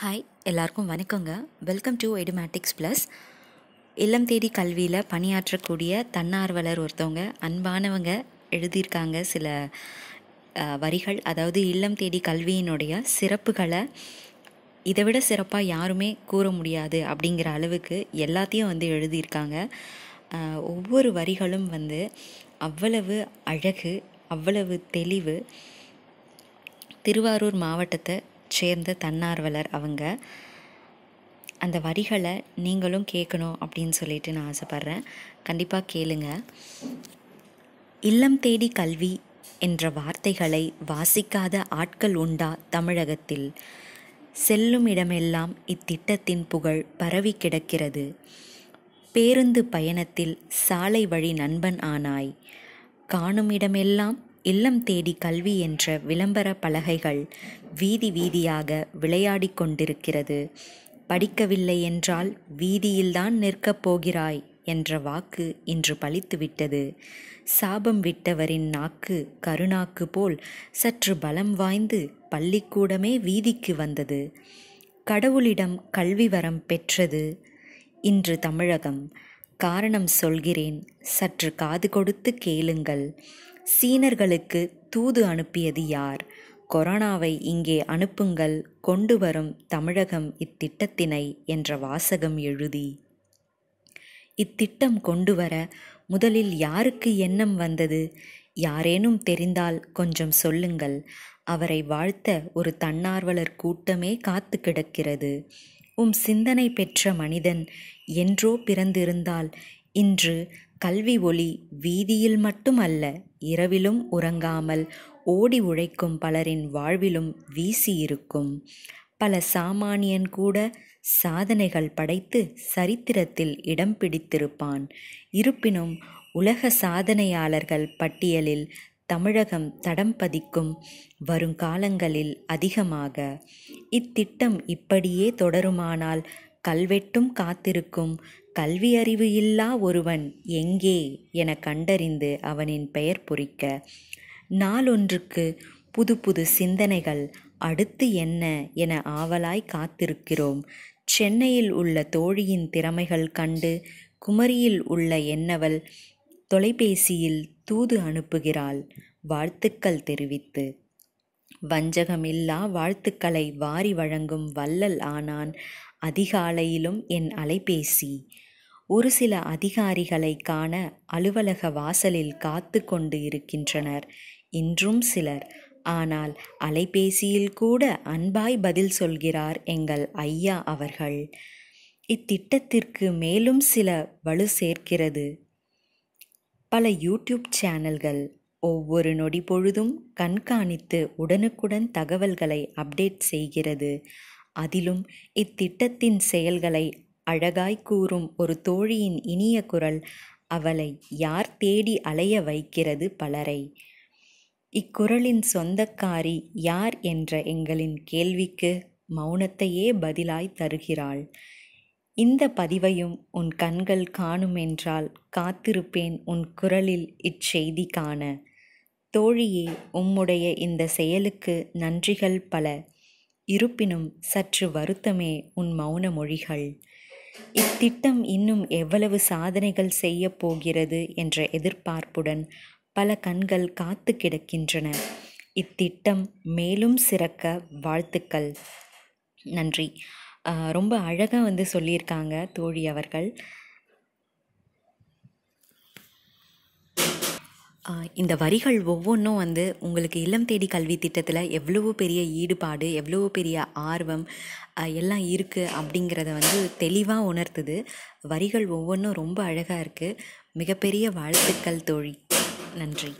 hi எல்லாருக்கும் வணக்கங்க welcome to Edumatics plus இல்லம் தேடி கல்வியில் பணியாற்றக்கூடிய தன்னார்வலர் ஒருத்தவங்க அன்பானவங்க எழுதியிருக்காங்க சில வரிகள் அதாவது இல்லம் தேடி கல்வியினுடைய சிறப்புகளை இதை விட சிறப்பாக யாருமே கூற முடியாது அப்படிங்கிற அளவுக்கு எல்லாத்தையும் வந்து எழுதியிருக்காங்க ஒவ்வொரு வரிகளும் வந்து அவ்வளவு அழகு அவ்வளவு தெளிவு திருவாரூர் மாவட்டத்தை சேர்ந்த தன்னார்வலர் அவங்க அந்த வரிகளை நீங்களும் கேட்கணும் அப்படின்னு சொல்லிட்டு நான் ஆசைப்பட்றேன் கண்டிப்பாக கேளுங்க இல்லம் தேடி கல்வி என்ற வார்த்தைகளை வாசிக்காத ஆட்கள் உண்டா தமிழகத்தில் செல்லும் இடமெல்லாம் இத்திட்டத்தின் புகழ் பரவி கிடக்கிறது பேருந்து பயணத்தில் சாலை வழி நண்பன் ஆனாய் காணும் இடமெல்லாம் இல்லம் தேடி கல்வி என்ற விளம்பர பலகைகள் வீதி வீதியாக விளையாடி கொண்டிருக்கிறது படிக்கவில்லை என்றால் வீதியில்தான் நிற்கப் போகிறாய் என்ற வாக்கு இன்று பழித்துவிட்டது சாபம் விட்டவரின் நாக்கு கருணாக்கு போல் சற்று பலம் வாய்ந்து பள்ளிக்கூடமே வீதிக்கு வந்தது கடவுளிடம் கல்வி வரம் பெற்றது இன்று தமிழகம் காரணம் சொல்கிறேன் சற்று காது கொடுத்து கேளுங்கள் சீனர்களுக்கு தூது அனுப்பியது யார் கொரோனாவை இங்கே அனுப்புங்கள் கொண்டு வரும் தமிழகம் இத்திட்டத்தினை என்ற வாசகம் எழுதி இத்திட்டம் கொண்டு வர முதலில் யாருக்கு எண்ணம் வந்தது யாரேனும் தெரிந்தால் கொஞ்சம் சொல்லுங்கள் அவரை வாழ்த்த ஒரு தன்னார்வலர் கூட்டமே காத்து கிடக்கிறது உம் சிந்தனை பெற்ற மனிதன் என்றோ பிறந்திருந்தால் இன்று கல்வி ஒளி வீதியில் மட்டுமல்ல இரவிலும் உறங்காமல் ஓடி உழைக்கும் பலரின் வாழ்விலும் வீசியிருக்கும் பல சாமானியன் கூட சாதனைகள் படைத்து சரித்திரத்தில் இடம் பிடித்திருப்பான் இருப்பினும் உலக சாதனையாளர்கள் பட்டியலில் தமிழகம் தடம் பதிக்கும் வருங்காலங்களில் அதிகமாக இத்திட்டம் இப்படியே தொடருமானால் கல்வெட்டும் காத்திருக்கும் கல்வி அறிவு இல்லா ஒருவன் எங்கே என கண்டறிந்து அவனின் பெயர் பொறிக்க நாளொன்றுக்கு புது புது சிந்தனைகள் அடுத்து என்ன என ஆவலாய் காத்திருக்கிறோம் சென்னையில் உள்ள தோழியின் திறமைகள் கண்டு குமரியில் உள்ள என்னவள் தொலைபேசியில் தூது அனுப்புகிறாள் வாழ்த்துக்கள் தெரிவித்து வஞ்சகமில்லா வாழ்த்துக்களை வாரி வழங்கும் வல்லல் ஆனான் அதிகாலையிலும் என் அலைபேசி ஒரு சில அதிகாரிகளை காண அலுவலக வாசலில் காத்து கொண்டு இருக்கின்றனர் இன்றும் சிலர் ஆனால் அலைபேசியில் கூட அன்பாய் பதில் சொல்கிறார் எங்கள் ஐயா அவர்கள் இத்திட்டத்திற்கு மேலும் சில வலு சேர்க்கிறது பல யூடியூப் சேனல்கள் ஒவ்வொரு நொடி பொழுதும் கண்காணித்து உடனுக்குடன் தகவல்களை அப்டேட் செய்கிறது அதிலும் இத்திட்டத்தின் செயல்களை அழகாய் கூறும் ஒரு தோழியின் இனிய குரல் அவளை யார் தேடி அலைய வைக்கிறது பலரை இக்குரலின் சொந்தக்காரி யார் என்ற எங்களின் கேள்விக்கு மௌனத்தையே பதிலாய் தருகிறாள் இந்த பதிவையும் உன் கண்கள் காணுமென்றால் காத்திருப்பேன் உன் குரலில் இச்செய்தி காண தோழியே உம்முடைய இந்த செயலுக்கு நன்றிகள் பல இருப்பினும் சற்று வருத்தமே உன் மௌன மொழிகள் இத்திட்டம் இன்னும் எவ்வளவு சாதனைகள் செய்ய போகிறது என்ற எதிர்பார்ப்புடன் பல கண்கள் காத்து கிடக்கின்றன இத்திட்டம் மேலும் சிறக்க வாழ்த்துக்கள் நன்றி ரொம்ப அழகாக வந்து சொல்லியிருக்காங்க தோழி அவர்கள் இந்த வரிகள் ஒவ்வொன்றும் வந்து உங்களுக்கு இல்லம் தேடி கல்வி திட்டத்தில் எவ்வளவோ பெரிய ஈடுபாடு எவ்வளவோ பெரிய ஆர்வம் எல்லாம் இருக்குது அப்படிங்கிறத வந்து தெளிவாக உணர்த்துது வரிகள் ஒவ்வொன்றும் ரொம்ப அழகாக இருக்குது மிகப்பெரிய வாழ்த்துக்கள் தோழி நன்றி